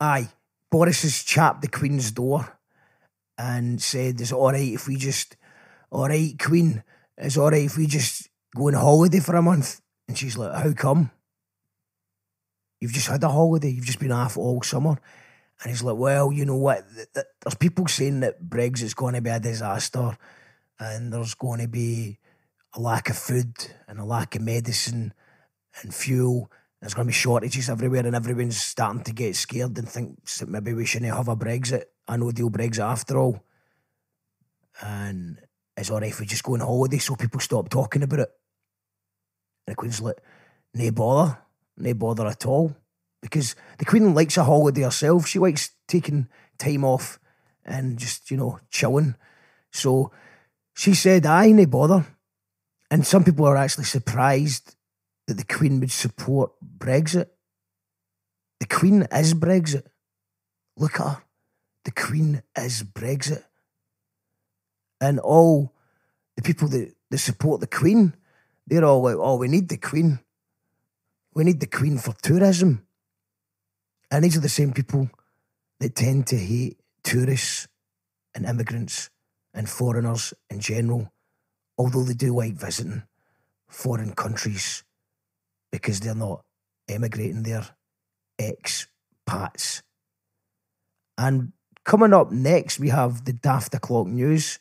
Aye, Boris has chapped the Queen's door and said, "Is all right if we just, all right, Queen, is all right if we just go on holiday for a month?" And she's like, "How come? You've just had a holiday. You've just been off all summer." And he's like, "Well, you know what? There's people saying that Brexit's going to be a disaster, and there's going to be." a lack of food and a lack of medicine and fuel. There's going to be shortages everywhere, and everyone's starting to get scared and think that maybe we shouldn't have a Brexit, a no deal Brexit after all. And it's all right if we just go on holiday, so people stop talking about it. And the Queen's like, no bother, no bother at all. Because the Queen likes a holiday herself. She likes taking time off and just, you know, chilling. So she said, aye, no bother. And some people are actually surprised that the Queen would support Brexit. The Queen is Brexit. Look at her. The Queen is Brexit. And all the people that, that support the Queen, they're all like, oh, we need the Queen. We need the Queen for tourism. And these are the same people that tend to hate tourists and immigrants and foreigners in general, although they do like visiting foreign countries because they're not emigrating their expats. And coming up next, we have the Daft O'Clock News.